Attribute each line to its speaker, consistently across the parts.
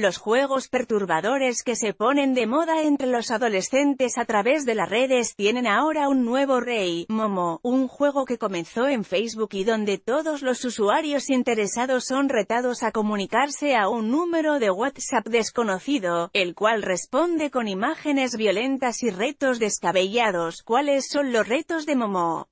Speaker 1: Los juegos perturbadores que se ponen de moda entre los adolescentes a través de las redes tienen ahora un nuevo rey, Momo, un juego que comenzó en Facebook y donde todos los usuarios interesados son retados a comunicarse a un número de WhatsApp desconocido, el cual responde con imágenes violentas y retos descabellados. ¿Cuáles son los retos de Momo?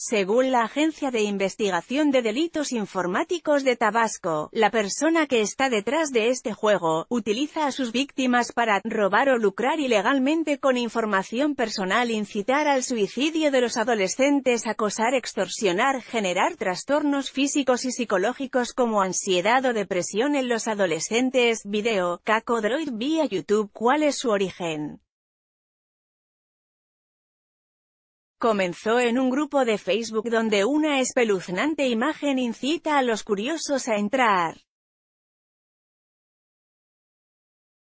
Speaker 1: Según la Agencia de Investigación de Delitos Informáticos de Tabasco, la persona que está detrás de este juego, utiliza a sus víctimas para robar o lucrar ilegalmente con información personal, incitar al suicidio de los adolescentes, acosar, extorsionar, generar trastornos físicos y psicológicos como ansiedad o depresión en los adolescentes. Video, Caco Droid vía YouTube ¿Cuál es su origen? Comenzó en un grupo de Facebook donde una espeluznante imagen incita a los curiosos a entrar.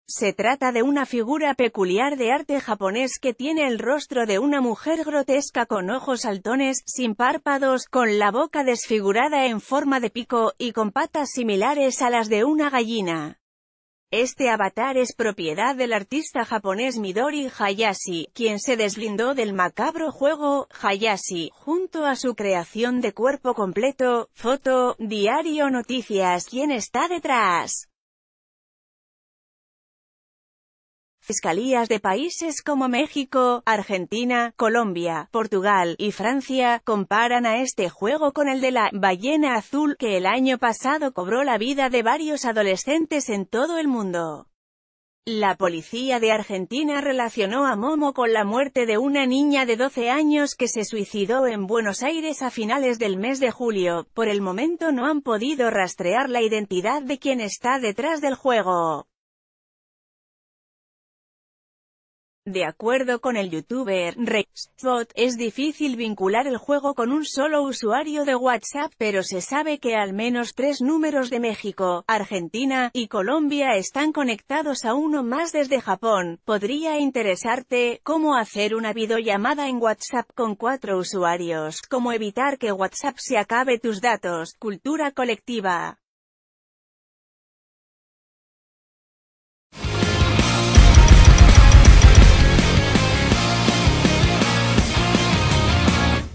Speaker 1: Se trata de una figura peculiar de arte japonés que tiene el rostro de una mujer grotesca con ojos saltones, sin párpados, con la boca desfigurada en forma de pico, y con patas similares a las de una gallina. Este avatar es propiedad del artista japonés Midori Hayashi, quien se deslindó del macabro juego, Hayashi, junto a su creación de cuerpo completo, foto, diario noticias, ¿quién está detrás? Fiscalías de países como México, Argentina, Colombia, Portugal y Francia comparan a este juego con el de la ballena azul que el año pasado cobró la vida de varios adolescentes en todo el mundo. La policía de Argentina relacionó a Momo con la muerte de una niña de 12 años que se suicidó en Buenos Aires a finales del mes de julio. Por el momento no han podido rastrear la identidad de quien está detrás del juego. De acuerdo con el youtuber Rexbot, es difícil vincular el juego con un solo usuario de WhatsApp pero se sabe que al menos tres números de México, Argentina y Colombia están conectados a uno más desde Japón. Podría interesarte cómo hacer una videollamada en WhatsApp con cuatro usuarios, cómo evitar que WhatsApp se acabe tus datos, cultura colectiva.